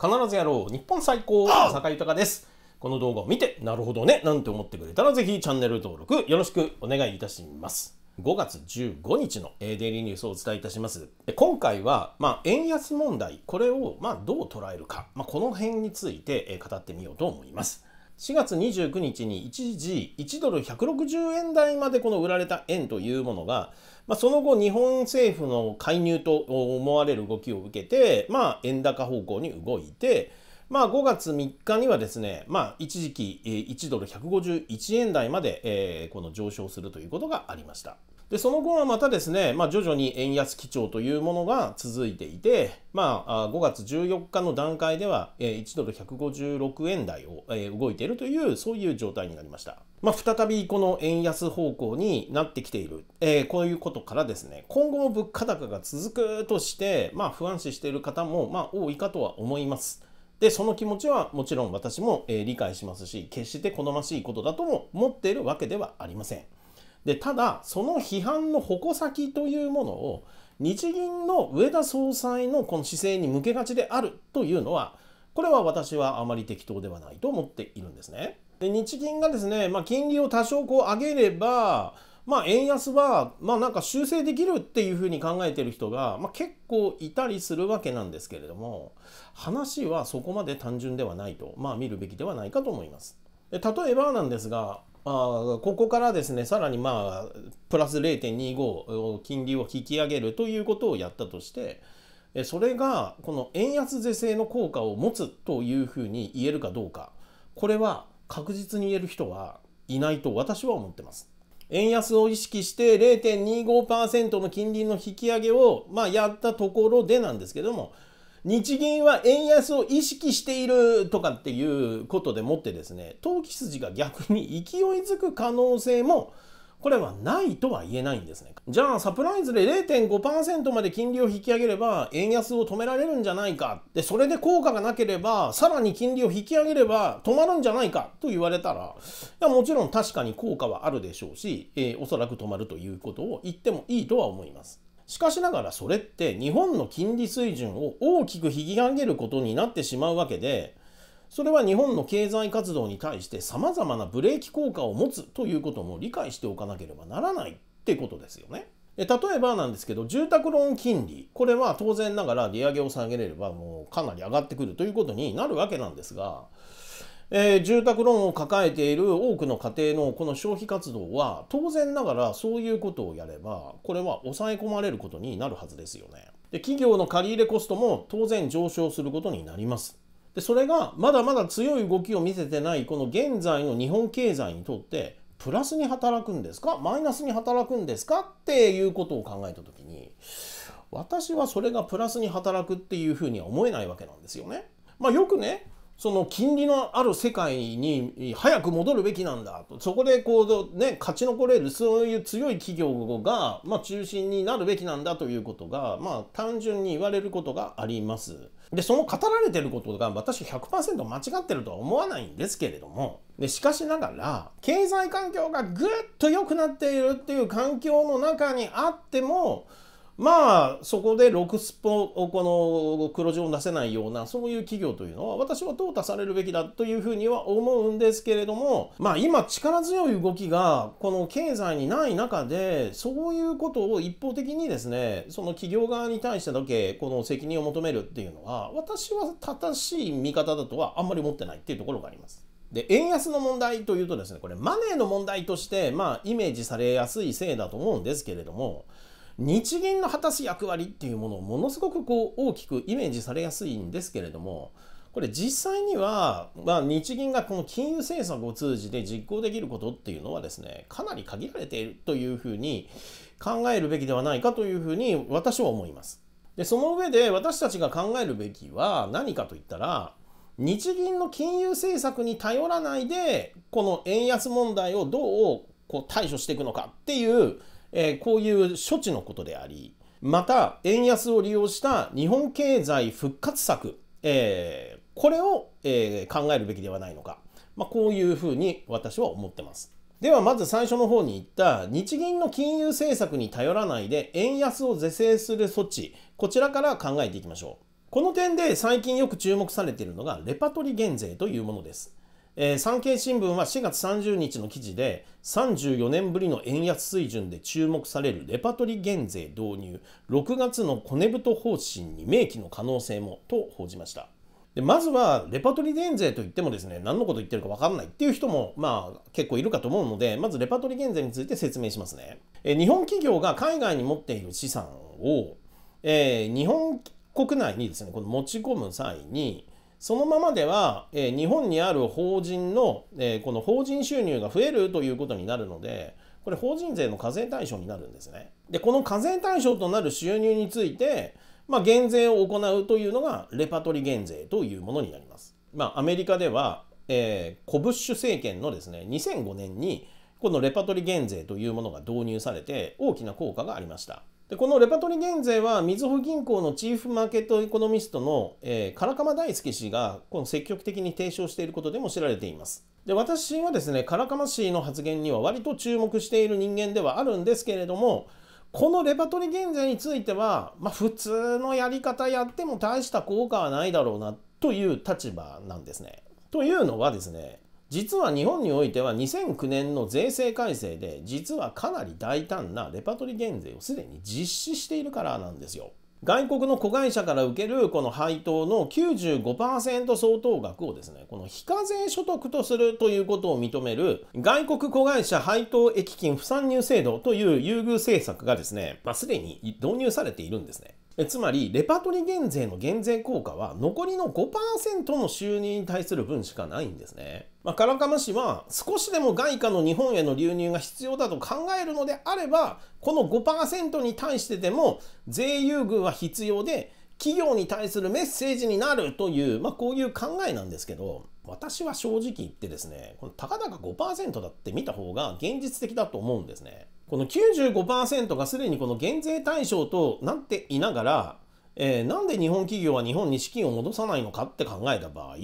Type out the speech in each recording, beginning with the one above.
必ずやろう日本最高坂豊ですこの動画を見てなるほどねなんて思ってくれたらぜひチャンネル登録よろしくお願いいたします5月15日のデイリーニュースをお伝えいたします。で今回は、まあ、円安問題、これを、まあ、どう捉えるか、まあ、この辺について語ってみようと思います。4月29日に一時1ドル160円台までこの売られた円というものが、まあ、その後、日本政府の介入と思われる動きを受けて、まあ、円高方向に動いて、まあ、5月3日にはですね、まあ、一時期1ドル151円台まで、この上昇するということがありました。でその後はまたですね、まあ、徐々に円安基調というものが続いていて、まあ、5月14日の段階では1ドル156円台を動いているというそういう状態になりました。まあ、再びこの円安方向になってきている、えー、こういうことからですね今後も物価高が続くとして、まあ、不安視している方もまあ多いかとは思います。でその気持ちはもちろん私も、理解しますし決して好ましいことだとも思っているわけではありません。でただその批判の矛先というものを日銀の上田総裁のこの姿勢に向けがちであるというのはこれは私はあまり適当ではないと思っているんですね。で日銀がですね、まあ、金利を多少こう上げれば、まあ、円安はまあなんか修正できるっていうふうに考えてる人が、まあ、結構いたりするわけなんですけれども話はそこまで単純ではないと、まあ、見るべきではないかと思います。例えばなんですがあここからですねさらにまあプラス0.25金利を引き上げるということをやったとしてそれがこの円安是正の効果を持つというふうに言えるかどうかこれは確実に言える人はいないと私は思ってます。円安を意識して0.25%の金利の引き上げを、まあ、やったところでなんですけども日銀は円安を意識しているとかっていうことでもってですね投機筋が逆に勢いづく可能性もこれはないとは言えないんですね。じゃあサプライズで0.5%まで金利を引き上げれば円安を止められるんじゃないかでそれで効果がなければさらに金利を引き上げれば止まるんじゃないかと言われたらいやもちろん確かに効果はあるでしょうし、えー、おそらく止まるということを言ってもいいとは思います。しかしながらそれって日本の金利水準を大きく引き上げることになってしまうわけでそれは日本の経済活動に対してさまざまなブレーキ効果を持つということも理解しておかなければならないってことですよね。例えばなんですけど住宅ローン金利これは当然ながら利上げを下げればもうかなり上がってくるということになるわけなんですがえー、住宅ローンを抱えている多くの家庭のこの消費活動は当然ながらそういうことをやればこれは抑え込まれることになるはずですよね。で企業の借り入れコストも当然上昇することになります。でそれがまだまだ強い動きを見せてないこの現在の日本経済にとってプラスに働くんですかマイナスに働くんですかっていうことを考えた時に私はそれがプラスに働くっていうふうには思えないわけなんですよね。まあ、よくねその金利のある世界に早く戻るべきなんだとそこでこう、ね、勝ち残れるそういう強い企業が、まあ、中心になるべきなんだということが、まあ、単純に言われることがあります。でその語られてることが私100%間違ってるとは思わないんですけれどもでしかしながら経済環境がぐっと良くなっているっていう環境の中にあってもまあそこで6スポこの黒字を出せないようなそういう企業というのは私は淘汰されるべきだというふうには思うんですけれどもまあ今力強い動きがこの経済にない中でそういうことを一方的にですねその企業側に対してだけこの責任を求めるっていうのは私は正しい見方だとはあんまり思ってないっていうところがあります。で円安の問題というとですねこれマネーの問題としてまあイメージされやすいせいだと思うんですけれども日銀の果たす役割っていうものをものすごくこう大きくイメージされやすいんですけれどもこれ実際には、まあ、日銀がこの金融政策を通じて実行できることっていうのはですねかなり限られているというふうに考えるべきではないかというふうに私は思います。でその上で私たちが考えるべきは何かといったら日銀の金融政策に頼らないでこの円安問題をどうこう対処していくのかっていうえー、こういう処置のことであり、また、円安を利用した日本経済復活策、えー、これを、えー、考えるべきではないのか、まあ、こういうふうに私は思ってます。ではまず最初の方に言った日銀の金融政策に頼らないで円安を是正する措置こちらから考えていきましょうこの点で最近よく注目されているのがレパトリ減税というものですえー、産経新聞は4月30日の記事で34年ぶりの円安水準で注目されるレパトリ減税導入6月の骨太方針に明記の可能性もと報じましたでまずはレパトリ減税といってもですね何のこと言ってるか分かんないっていう人もまあ結構いるかと思うのでまずレパトリ減税について説明しますね、えー、日本企業が海外に持っている資産を、えー、日本国内にですねこの持ち込む際にそのままでは、え日本にある法人の、えこの法人収入が増えるということになるので、これ法人税の課税対象になるんですね。で、この課税対象となる収入について、まあ、減税を行うというのがレパトリ減税というものになります。まあ、アメリカでは、えー、コブッシュ政権のですね、2005年にこのレパトリ減税というものが導入されて大きな効果がありました。でこのレパトリ減税はみずほ銀行のチーフマーケットエコノミストの、えー、唐鎌大輔氏がこの積極的に提唱していることでも知られています。で私はですね唐鎌氏の発言には割と注目している人間ではあるんですけれどもこのレパトリ減税については、まあ、普通のやり方やっても大した効果はないだろうなという立場なんですね。というのはですね実は日本においては2009年の税制改正で実はかなり大胆なレパトリ減税をすでに実施しているからなんですよ。外国の子会社から受けるこの配当の95%相当額をですね、この非課税所得とするということを認める外国子会社配当益金不参入制度という優遇政策がですね、まあ、すでに導入されているんですね。つまり、レパトリ減税の減税効果は残りの5%の収入に対する分しかないんですね。まあ、カラカム氏は少しでも外貨の日本への流入が必要だと考えるのであればこの5%に対してでも税優遇は必要で企業に対するメッセージになるという、まあ、こういう考えなんですけど私は正直言ってですねこのたかだか5%だって見た方が現実的だと思うんですね。この95%がすでにこの減税対象となっていながら、えー、なんで日本企業は日本に資金を戻さないのかって考えた場合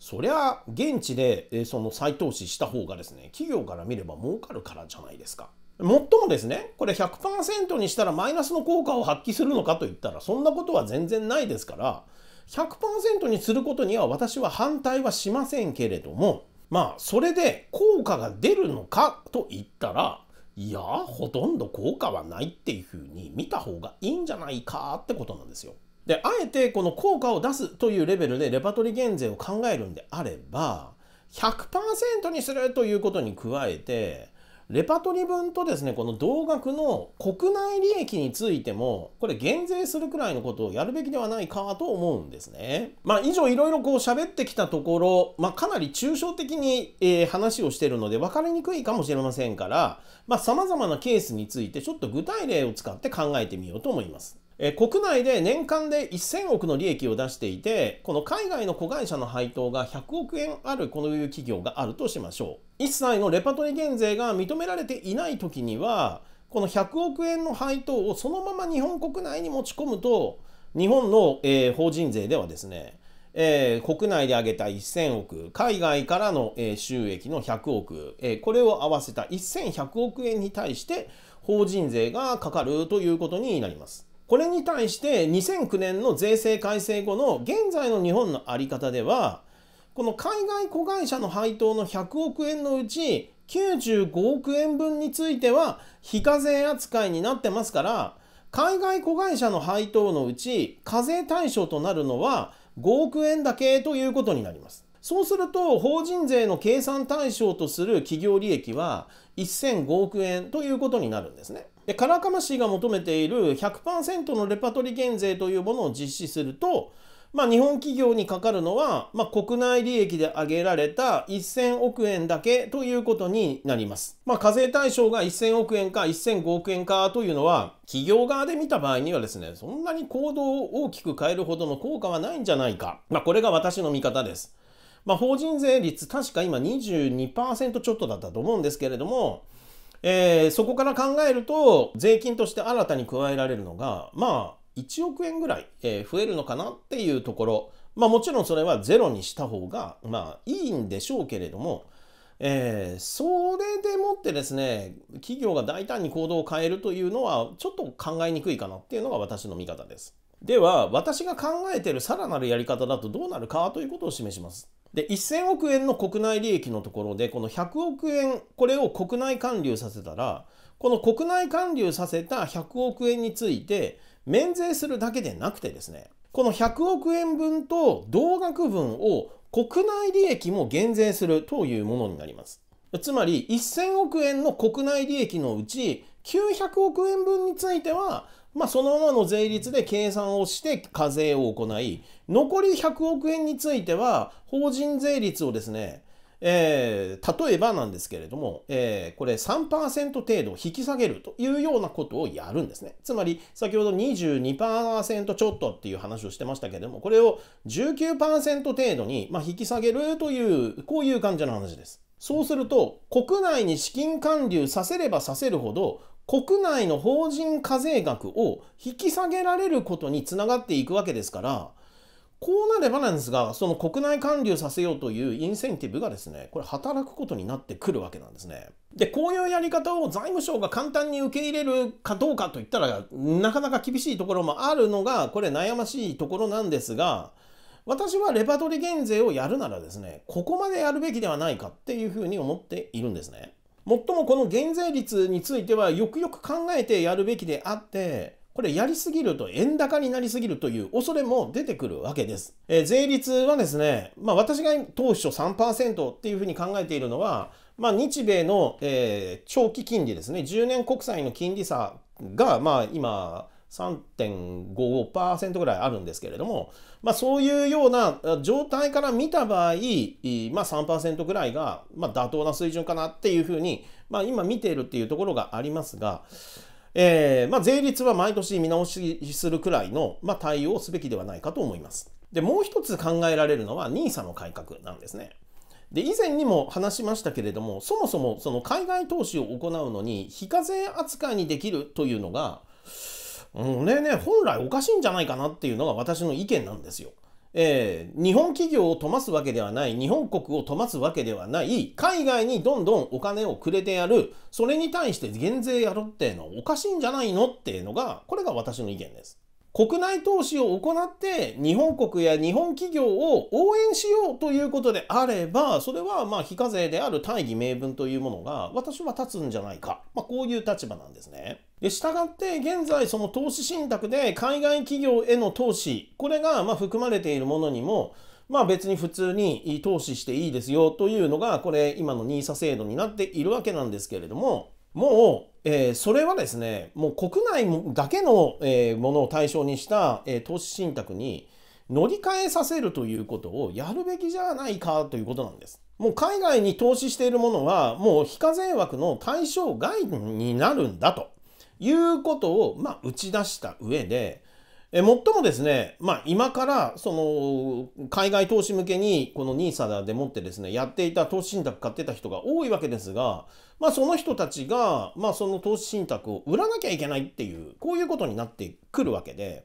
そりゃ現地でその再投資した方がですね企業から見れば儲かるからじゃないですか。もっともですね、これ100%にしたらマイナスの効果を発揮するのかといったら、そんなことは全然ないですから、100%にすることには私は反対はしませんけれども、まあ、それで効果が出るのかといったら、いや、ほとんど効果はないっていうふうに見た方がいいんじゃないかってことなんですよ。であえてこの効果を出すというレベルでレパトリー減税を考えるんであれば100%にするということに加えてレパトリ分とですねこの同額の国内利益についてもこれ減税するくらいのことをやるべきではないかと思うんですね。まあ以上いろいろこう喋ってきたところ、まあ、かなり抽象的に、えー、話をしてるので分かりにくいかもしれませんからさまざ、まなケースについてちょっと具体例を使って考えてみようと思います。国内で年間で1000億の利益を出していて、この海外の子会社の配当が100億円あるこのいう企業があるとしましょう。一切のレパトリー減税が認められていない時には、この100億円の配当をそのまま日本国内に持ち込むと、日本の、えー、法人税ではですね、えー、国内で上げた1000億、海外からの、えー、収益の100億、えこれを合わせた1100億円に対して法人税がかかるということになります。これに対して2009年の税制改正後の現在の日本の在り方ではこの海外子会社の配当の100億円のうち95億円分については非課税扱いになってますから海外子会社の配当のうち課税対象となるのは5億円だけということになります。そうすると法人税の計算対象とする企業利益は1005億円ということになるんですね。でカラカマ氏が求めている100%のレパトリ減税というものを実施すると、まあ、日本企業にかかるのは、まあ、国内利益で上げられた1000億円だけということになります。まあ、課税対象が1000億円か1005億円かというのは、企業側で見た場合にはですね、そんなに行動を大きく変えるほどの効果はないんじゃないか。まあ、これが私の見方です。まあ、法人税率、確か今22%ちょっとだったと思うんですけれども、えー、そこから考えると、税金として新たに加えられるのが、まあ、1億円ぐらい、えー、増えるのかなっていうところ、まあもちろんそれはゼロにした方が、まあいいんでしょうけれども、えー、それでもってですね、企業が大胆に行動を変えるというのは、ちょっと考えにくいかなっていうのが私の見方です。では、私が考えているさらなるやり方だとどうなるかということを示します。で1000億円の国内利益のところでこの100億円これを国内還流させたらこの国内還流させた100億円について免税するだけでなくてですねこの100億円分と同額分を国内利益も減税するというものになりますつまり1000億円の国内利益のうち900億円分についてはまあ、そのままの税率で計算をして課税を行い、残り100億円については、法人税率をですね、えー、例えばなんですけれども、えー、これ3%程度引き下げるというようなことをやるんですね。つまり先ほど22%ちょっとっていう話をしてましたけれども、これを19%程度に、引き下げるという、こういう感じの話です。そうすると、国内に資金還流させればさせるほど、国内の法人課税額を引き下げられることにつながっていくわけですからこうなればなんですがその国内還流させようというインセンティブがですねこれ働くことになってくるわけなんですね。でこういうやり方を財務省が簡単に受け入れるかどうかといったらなかなか厳しいところもあるのがこれ悩ましいところなんですが私はレパートリー減税をやるならですねここまでやるべきではないかっていうふうに思っているんですね。もっともこの減税率についてはよくよく考えてやるべきであってこれやりすぎると円高になりすぎるという恐れも出てくるわけです。えー、税率はですね、まあ、私が当初3%っていうふうに考えているのは、まあ、日米の、えー、長期金利ですね10年国債の金利差がまあ今3.55%ぐらいあるんですけれども、まあ、そういうような状態から見た場合、まあ、3%ぐらいが、まあ、妥当な水準かなっていうふうに、まあ、今見ているっていうところがありますが、えーまあ、税率は毎年見直しするくらいの、まあ、対応をすべきではないかと思います。でもう一つ考えられるのは NISA の改革なんですね。で以前にも話しましたけれどもそもそもその海外投資を行うのに非課税扱いにできるというのがこれね、本来おかしいんじゃないかなっていうのが私の意見なんですよ。えー、日本企業を富ますわけではない、日本国を富ますわけではない、海外にどんどんお金をくれてやる、それに対して減税やるっていうのはおかしいんじゃないのっていうのが、これが私の意見です。国内投資を行って日本国や日本企業を応援しようということであればそれはまあ非課税である大義名分というものが私は立つんじゃないか、まあ、こういう立場なんですね。で、従って現在その投資信託で海外企業への投資これがま含まれているものにもまあ別に普通に投資していいですよというのがこれ今の NISA 制度になっているわけなんですけれどももうえー、それはですね、もう国内だけの、えー、ものを対象にした、えー、投資信託に乗り換えさせるということをやるべきじゃないかということなんです。もう海外に投資しているものは、もう非課税枠の対象外になるんだということを、まあ、打ち出した上で、え最もですね、まあ、今からその海外投資向けにこの NISA でもってですねやっていた投資信託買ってた人が多いわけですが、まあ、その人たちが、まあ、その投資信託を売らなきゃいけないっていうこういうことになってくるわけで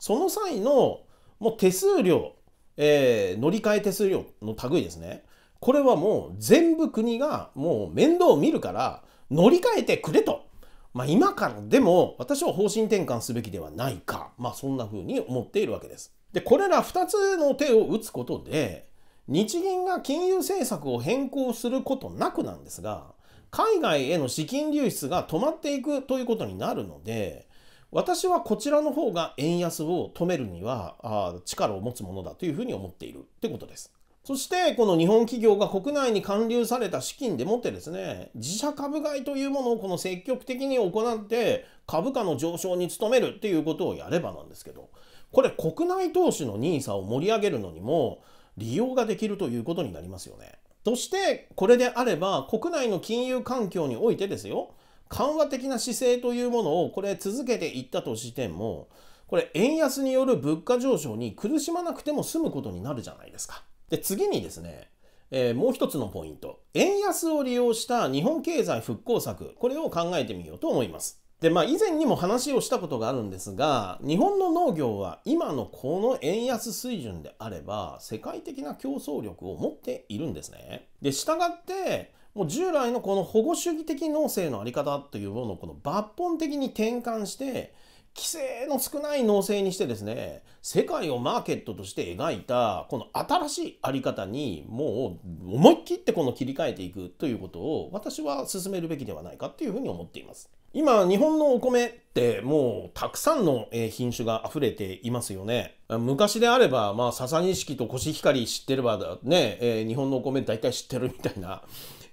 その際のもう手数料、えー、乗り換え手数料の類ですねこれはもう全部国がもう面倒を見るから乗り換えてくれと。まあ、今からでも私は方針転換すべきではないか、まあ、そんな風に思っているわけです。でこれら2つの手を打つことで日銀が金融政策を変更することなくなんですが海外への資金流出が止まっていくということになるので私はこちらの方が円安を止めるにはあ力を持つものだというふうに思っているってことです。そしてこの日本企業が国内に還流された資金でもってですね自社株買いというものをこの積極的に行って株価の上昇に努めるっていうことをやればなんですけどこれ国内投資の NISA を盛り上げるのにも利用ができるということになりますよね。そしてこれであれば国内の金融環境においてですよ緩和的な姿勢というものをこれ続けていったとしてもこれ円安による物価上昇に苦しまなくても済むことになるじゃないですか。で、次にですね、えー、もう一つのポイント。円安を利用した日本経済復興策。これを考えてみようと思います。で、まあ以前にも話をしたことがあるんですが、日本の農業は今のこの円安水準であれば、世界的な競争力を持っているんですね。で、従って、もう従来のこの保護主義的農政の在り方というものをこの抜本的に転換して、規制の少ない農政にしてですね世界をマーケットとして描いたこの新しい在り方にもう思い切ってこの切り替えていくということを私は進めるべきではないかっていうふうに思っています。今日本のお米ってもうたくさんの品種が溢れていますよね昔であればまあ笹錦とコシヒカリ知ってればね、えー、日本のお米大体知ってるみたいな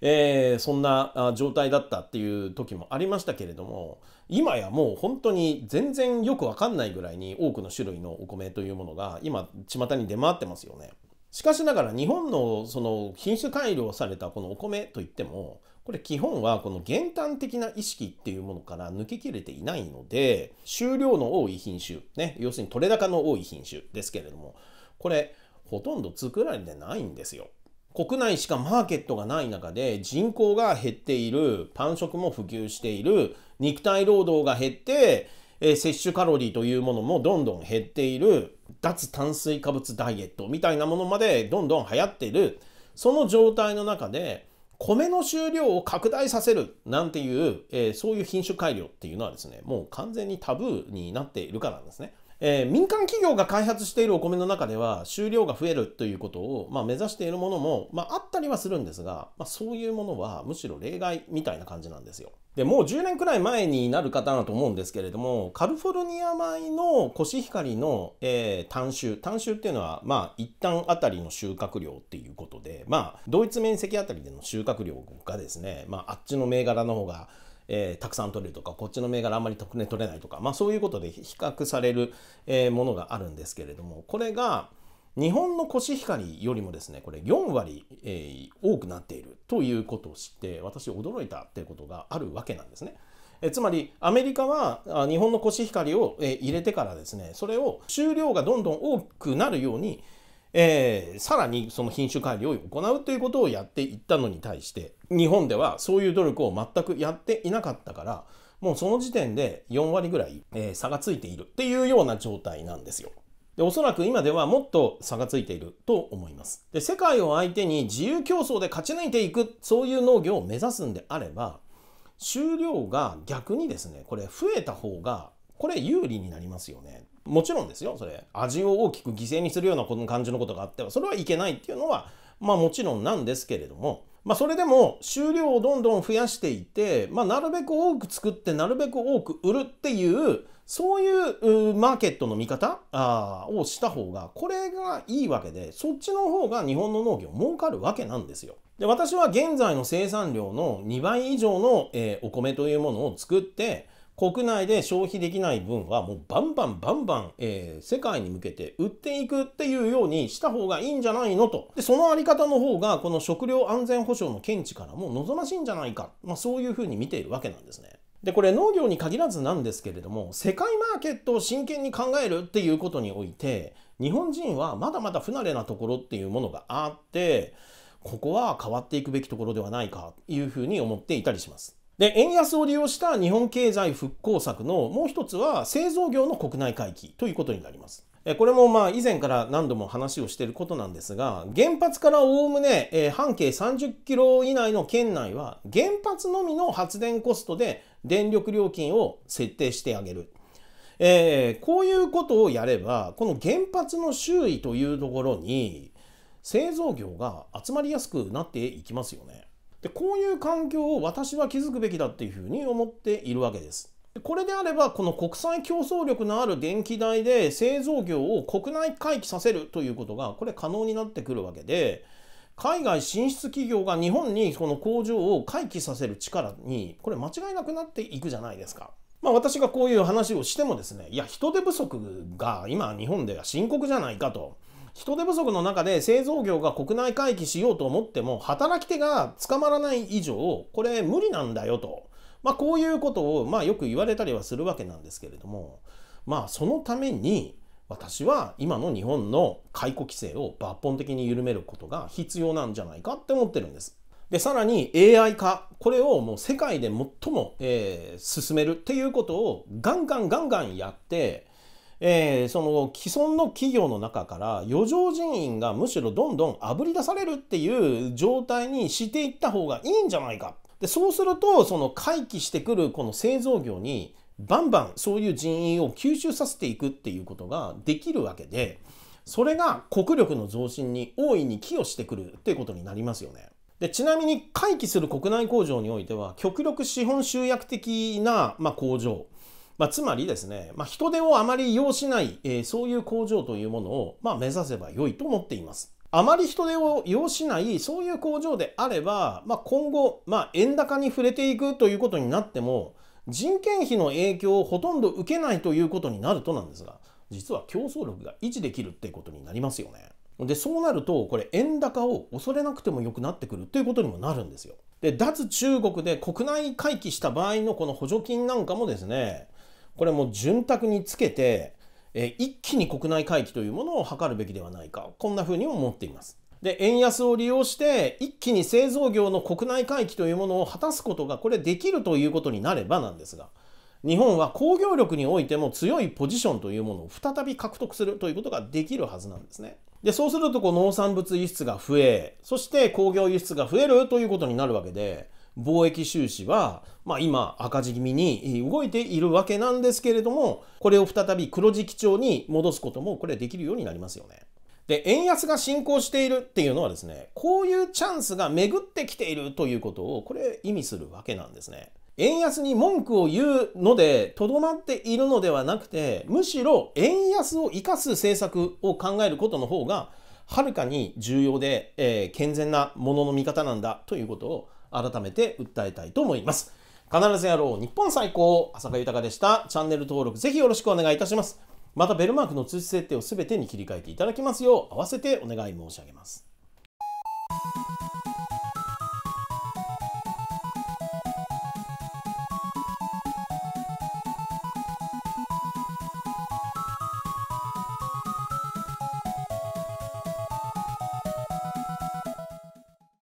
えー、そんな状態だったっていう時もありましたけれども今やもう本当に全然よくわかんないぐらいに多くの種類のお米というものが今巷に出回ってますよね。しかしながら日本のその品種改良されたこのお米といってもこれ基本はこの減反的な意識っていうものから抜けきれていないので収量の多い品種ね要するに取れ高の多い品種ですけれどもこれほとんど作られてないんですよ。国内しかマーケットがない中で人口が減っているパン食も普及している肉体労働が減って、え摂取カロリーというものもどんどん減っている脱炭水化物ダイエットみたいなものまでどんどん流行っているその状態の中で米の収量を拡大させるなんていう、えー、そういう品種改良っていうのはですねもう完全にタブーになっているからなんですね。えー、民間企業が開発しているお米の中では収量が増えるということを、まあ、目指しているものも、まあ、あったりはするんですが、まあ、そういうものはむしろ例外みたいな感じなんですよ。でもう10年くらい前になる方だと思うんですけれどもカリフォルニア米のコシヒカリの、えー、単種単種っていうのはまあ一旦あたりの収穫量っていうことでまあ同一面積あたりでの収穫量がですね、まあ、あっちの銘柄の方がえー、たくさん取れるとかこっちの銘柄あんまり特値取れないとか、まあ、そういうことで比較される、えー、ものがあるんですけれどもこれが日本のコシヒカリよりもですねこれ4割、えー、多くなっているということを知って私驚いたっていうことがあるわけなんですね。えつまりアメリカは日本のコシヒカリを、え入れてからですねそれを収量がどんどん多くなるようにえー、さらにその品種改良を行うということをやっていったのに対して日本ではそういう努力を全くやっていなかったからもうその時点で4割ぐらい、えー、差がついているっていうような状態なんですよ。でおそらく今ではもっと差がついていると思います。で世界を相手に自由競争で勝ち抜いていくそういう農業を目指すんであれば収量が逆にですねこれ増えた方がこれ有利になりますよね。もちろんですよそれ味を大きく犠牲にするようなこの感じのことがあってはそれはいけないっていうのはまあもちろんなんですけれどもまあそれでも収量をどんどん増やしていてまあなるべく多く作ってなるべく多く売るっていうそういうマーケットの見方をした方がこれがいいわけでそっちの方が日本の農業儲かるわけなんですよ。で私は現在の生産量の2倍以上の、えお米というものを作って国内で消費できない分はもうバンバンバンバン、えー、世界に向けて売っていくっていうようにした方がいいんじゃないのと。で、そのあり方の方がこの食料安全保障の見地からも望ましいんじゃないか。まあそういうふうに見ているわけなんですね。で、これ農業に限らずなんですけれども、世界マーケットを真剣に考えるっていうことにおいて、日本人はまだまだ不慣れなところっていうものがあって、ここは変わっていくべきところではないかというふうに思っていたりします。で円安を利用した日本経済復興策のもう一つは製造業の国内回帰ということになります。これもまあ以前から何度も話をしていることなんですが原発からおおむね半径30キロ以内の県内は原発のみの発電コストで電力料金を設定してあげる。えー、こういうことをやればこの原発の周囲というところに製造業が集まりやすくなっていきますよね。でこういう環境を私は築くべきだっていうふうに思っているわけです。これであればこの国際競争力のある電気代で製造業を国内回帰させるということがこれ可能になってくるわけで海外進出企業が日本にこの工場を回帰させる力にこれ間違いなくなっていくじゃないですか。まあ私がこういう話をしてもですね、いや人手不足が今日本では深刻じゃないかと。人手不足の中で製造業が国内回帰しようと思っても働き手が捕まらない以上これ無理なんだよと、まあ、こういうことをまあよく言われたりはするわけなんですけれどもまあそのために私は今の日本の解雇規制を抜本的に緩めることが必要なんじゃないかって思ってるんです。でさらに AI 化これをもう世界で最も、えー、進めるっていうことをガンガンガンガンやってえー、その既存の企業の中から余剰人員がむしろどんどんあぶり出されるっていう状態にしていった方がいいんじゃないか。でそうするとその回帰してくるこの製造業にバンバンそういう人員を吸収させていくっていうことができるわけでそれが国力の増進に大いに寄与してくるっていうことになりますよね。でちなみに回帰する国内工場においては極力資本集約的な、まあ、工場まあ、つまりですね、まあ、人手をあまり要しない、えー、そういう工場というものを、まあ、目指せば良いと思っています。あまり人手を要しない、そういう工場であれば、まあ、今後、まあ、円高に触れていくということになっても、人件費の影響をほとんど受けないということになるとなんですが、実は競争力が維持できるっていことになりますよね。で、そうなると、これ、円高を恐れなくても良くなってくるということにもなるんですよ。で、脱中国で国内回帰した場合のこの補助金なんかもですね、これも潤沢につけて、え一気に国内回帰というものを図るべきではないかこんなふうに思っています。で円安を利用して一気に製造業の国内回帰というものを果たすことがこれできるということになればなんですが日本は工業力においても強いポジションというものを再び獲得するということができるはずなんですね。でそうするとこう農産物輸出が増えそして工業輸出が増えるということになるわけで貿易収支は、まあ、今赤字気味に動いているわけなんですけれどもこれを再び黒字基調に戻すこともこれできるようになりますよね。で円安が進行しているっていうのはですねこういうチャンスが巡ってきているということをこれ意味するわけなんですね。円安に文句を言うのでとどまっているのではなくてむしろ円安を生かす政策を考えることの方がはるかに重要で、えー、健全なものの見方なんだということを改めて訴えたいと思います。必ずやろう日本最高浅香豊でした。チャンネル登録ぜひよろしくお願いいたします。またベルマークの通知設定をすべてに切り替えていただきますよう合わせてお願い申し上げます。